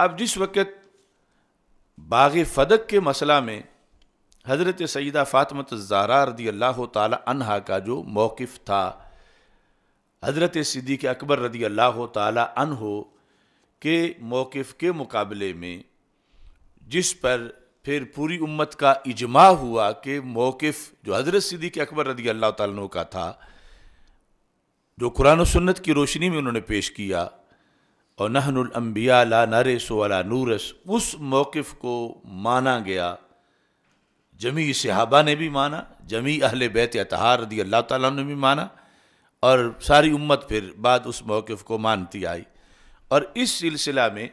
अब जिस वक्त बाग फदक के मसला में हज़रत सईदा फ़ातमत ज़ारा रदी अल्लाह तहा का जो मौक़ था हज़रत सिद्दीक अकबर रदी अल्लाह तहो के मौक़ के मुकाबले में जिस पर फिर पूरी उम्मत का इजमा हुआ कि मौक़ जो हज़रत सिद्दीक अकबर रदी अल्लाह तु का था जो कुरान सन्नत की रोशनी में उन्होंने पेश किया और नहनबिया ला नरस वाला नूरस उस मौक़ को माना गया जमी सिहाबा ने भी माना जमी अहल बैत अतहार रदी अल्लाह तला ने भी माना और सारी उम्मत फिर बाद उस मौक़ को मानती आई और इस सिलसिला में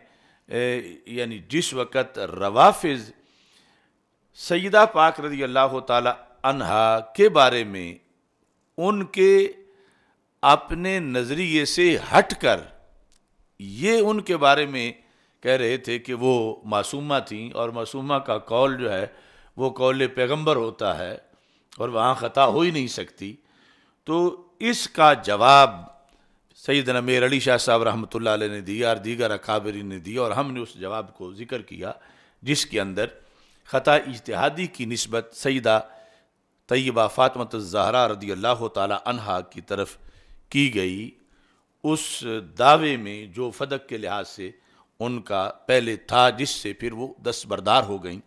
यानी जिस वक़्त रवाफिज सदा पाक रदी अल्लाह तहा के बारे में उनके अपने नज़रिए से हट कर ये उनके बारे में कह रहे थे कि वो मासूमा थी और मासूमा का कौल जो है वो कौल पैगंबर होता है और वहाँ ख़ता हो ही नहीं सकती तो इसका जवाब सैदन नमेर अली शाह साहब रहमत ने दिया और दीगर अकाबरी ने दिया और हमने उस जवाब को ज़िक्र किया जिसके अंदर ख़ता इजतहादी की नस्बत सईदा तय्यबा फ़ातमत ज़हरा रदी अल्लाह तहा की तरफ की गई उस दावे में जो फदक के लिहाज से उनका पहले था जिससे फिर वो दस बरदार हो गई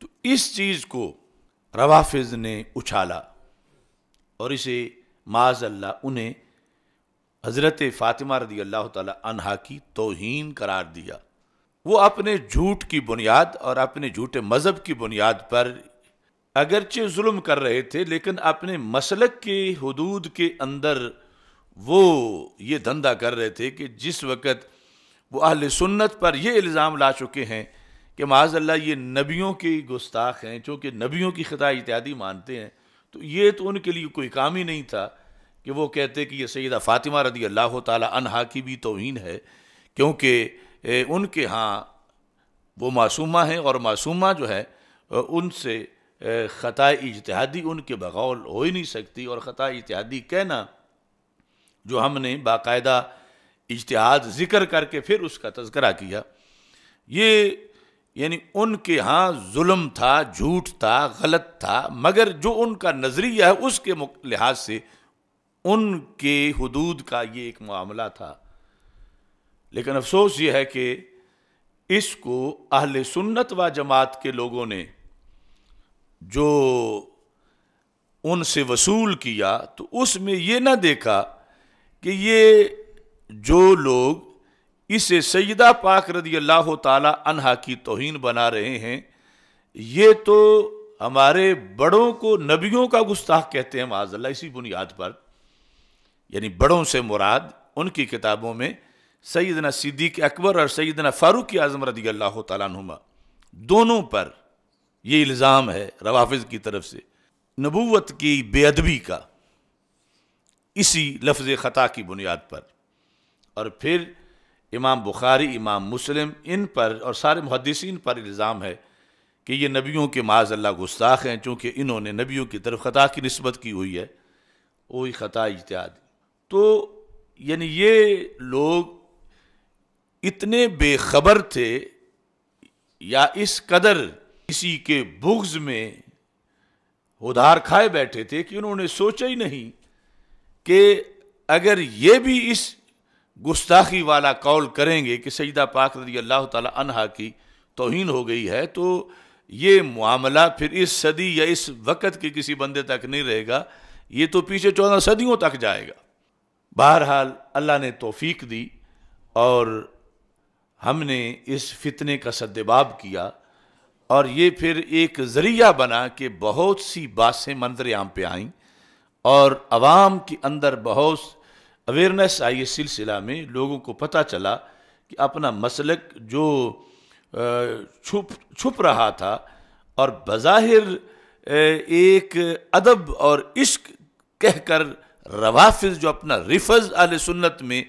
तो इस चीज़ को रवाफिज ने उछाला और इसे माजल्ला उन्हें हज़रत फ़ातिमा रदी अल्लाह तहा की तोहन करार दिया वो अपने झूठ की बुनियाद और अपने झूठे मज़हब की बुनियाद पर अगरचे जुल्म कर रहे थे लेकिन अपने मसलक के हदूद के अंदर वो ये धंधा कर रहे थे कि जिस वक़्त वो अहल सुन्नत पर ये इल्ज़ाम ला चुके हैं कि माजल्ला ये नबियों के गुस्ताख हैं चूँकि नबियों की ख़ता इत्यादि मानते हैं तो ये तो उनके लिए कोई काम ही नहीं था कि वो कहते कि ये सैदा फ़ातिमा रदी अल्लाह तहा की भी तोहन है क्योंकि उनके यहाँ वो मासूमा हैं और मासूमा जो है उनसे ख़ता इजतहादी उनके बगौल हो ही नहीं सकती और ख़ता इतिहादी कहना जो हमने बाकायदा इजतहाद ज़िक्र करके फिर उसका तस्करा किया ये यानी उनके यहाँ जुल्म था झूठ था गलत था मगर जो उनका नज़रिया है उसके लिहाज से उनके हदूद का ये एक मामला था लेकिन अफसोस ये है कि इसको अहल सुन्नत व जमात के लोगों ने जो उनसे वसूल किया तो उसमें ये ना देखा कि ये जो लोग इसे सैदा पाक रदी अल्लाह तहा की तोहन बना रहे हैं ये तो हमारे बड़ों को नबियों का गुस्ताख कहते हैं माजल्ला इसी बुनियाद पर यानी बड़ों से मुराद उनकी किताबों में सईदना सिद्दीक अकबर और सईदना फ़ारूक आज़म रदी अल्लाह तुमा दोनों पर ये इल्ज़ाम है रवाफ़ की तरफ से नबूत की बेअदबी का इसी लफ्ज़ ख़ता की बुनियाद पर और फिर इमाम बुखारी इमाम मुस्लिम इन पर और सारे मुहदसिन पर इल्ज़ाम है कि ये नबियों के माजल्ला गुस्ताख हैं चूँकि इन्होंने नबियों की तरफ ख़ता की नस्बत की हुई है वही ख़ता इत्यादि तो यानी ये लोग इतने बेखबर थे या इस कदर किसी के बुग्ज़ में उधार खाए बैठे थे कि उन्होंने सोचा ही नहीं कि अगर ये भी इस गुस्ताखी वाला कौल करेंगे कि सईदा पाक रजी अल्लाह तहा की तोहन हो गई है तो ये मामला फिर इस सदी या इस वक़्त के किसी बंदे तक नहीं रहेगा ये तो पीछे चौदह सदियों तक जाएगा बहरहाल अल्लाह ने तोफ़ी दी और हमने इस फितने का सदबाब किया और ये फिर एक ज़रिया बना कि बहुत सी बातें मंजर आम पे आईं और आवाम के अंदर बहुत अवेयरनेस आई इस सिलसिला में लोगों को पता चला कि अपना मसलक जो छुप छुप रहा था और बज़ाहिर एक अदब और इश्क कहकर रवाफिज जो अपना रिफज आल सुन्नत में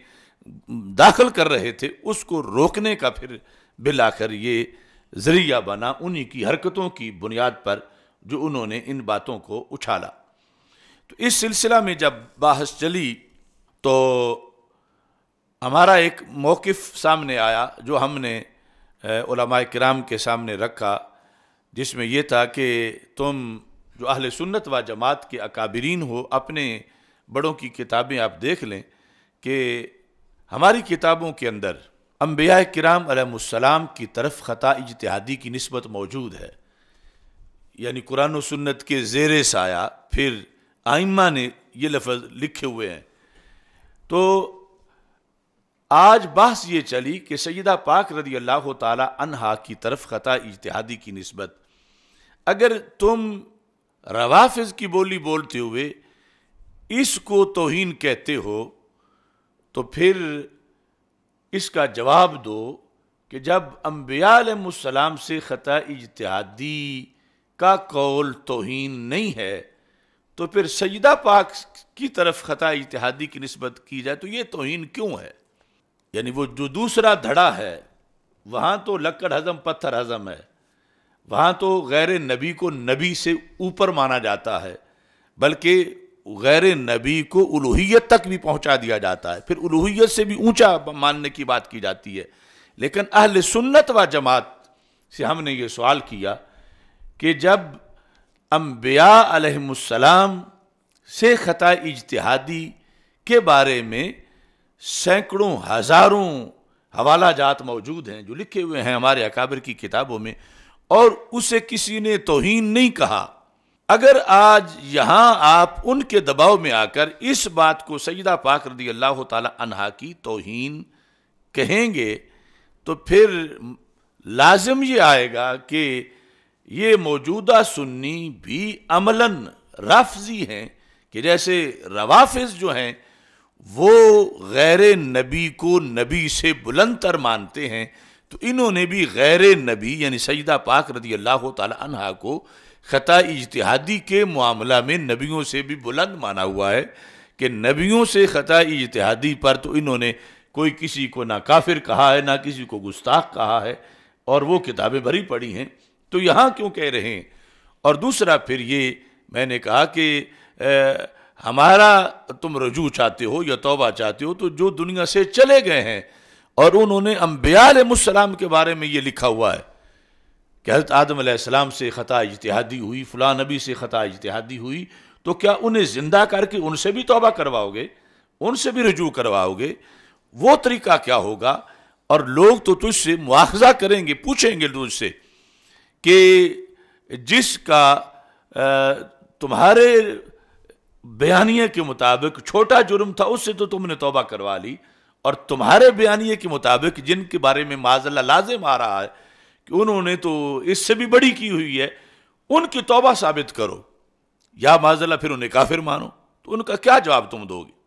दाखिल कर रहे थे उसको रोकने का फिर बिलाकर ये ज़रिया बना उन्हीं की हरकतों की बुनियाद पर जो उन्होंने इन बातों को उछाला तो इस सिलसिला में जब बहस चली तो हमारा एक मौक़ सामने आया जो हमने कराम के सामने रखा जिसमें यह था कि तुम जो अहल सुन्नत व जमात के अकाबरीन हो अपने बड़ों की किताबें आप देख लें कि हमारी किताबों के अंदर अम्बिया कराम अलैहिस्सलाम की तरफ ख़ता इजतहादी की नस्बत मौजूद है यानी कुरान सुन्नत के जेर साया फिर आइमा ने ये लफज लिखे हुए हैं तो आज बहस ये चली कि सैदा पाक रदी अल्लाह तहा की तरफ ख़त इजतहादी की नस्बत अगर तुम रवाफ़ की बोली बोलते हुए इसको तोहन कहते हो तो फिर इसका जवाब दो कि जब अम्बियालम से ख़ता इजतहादी का कौल तोहन नहीं है तो फिर सईदा पाक की तरफ ख़ता इतिहादी की नस्बत की जाए तो ये तोहन क्यों है यानी वो जो दूसरा धड़ा है वहाँ तो लक्कड़ हज़म पत्थर हज़म है वहाँ तो गैर नबी को नबी से ऊपर माना जाता है बल्कि गैर नबी को उलूहियत तक भी पहुँचा दिया जाता है फिर उलूहियत से भी ऊँचा मानने की बात की जाती है लेकिन अहल सुन्नत व जमात से हमने ये सवाल किया कि जब अम्बिया अलहसलाम से ख़ता इजतहादी के बारे में सैकड़ों हज़ारों हवाला जात मौजूद हैं जो लिखे हुए हैं हमारे अकाबर की किताबों में और उसे किसी ने तोहन नहीं कहा अगर आज यहाँ आप उनके दबाव में आकर इस बात को सईदा पाक रदी अल्लाह तहा की तोहन कहेंगे तो फिर लाजम ये आएगा कि ये मौजूदा सुन्नी भी अमलन रफजी हैं कि जैसे रवाफिज जो हैं वो गैर नबी को नबी से तर मानते हैं तो इन्होंने भी गैर नबी यानी सईदा पाक रदी अल्लाह तहा को ख़ता इजतहादी के मामला में नबियों से भी बुलंद माना हुआ है कि नबियों से ख़ता इजतहादी पर तो इन्होंने कोई किसी को ना काफिर कहा है ना किसी को गुस्ताख कहा है और वो किताबें भरी पड़ी हैं तो यहाँ क्यों कह रहे हैं और दूसरा फिर ये मैंने कहा कि हमारा तुम रजू चाहते हो या तोबा चाहते हो तो जो दुनिया से चले गए हैं और उन्होंने अम्बियालम के बारे में ये लिखा हुआ है कि हजरत आदम से ख़ता इजतहादी हुई फ़लाँ नबी से ख़ता इतिहादी हुई तो क्या उन्हें ज़िंदा करके उनसे भी तोबा करवाओगे उनसे भी रजू करवाओगे वो तरीका क्या होगा और लोग तो तुझसे मुआवजा करेंगे पूछेंगे तुझसे कि जिसका तुम्हारे बयानिए के मुताबिक छोटा जुर्म था उससे तो तुमने तोबा करवा ली और तुम्हारे बयानिए के मुताबिक जिनके बारे में माजल्ला लाजिम आ रहा है कि उन्होंने तो इससे भी बड़ी की हुई है उनकी तोबा साबित करो या माजल्ला फिर उन्हें काफिर मानो तो उनका क्या जवाब तुम दोगे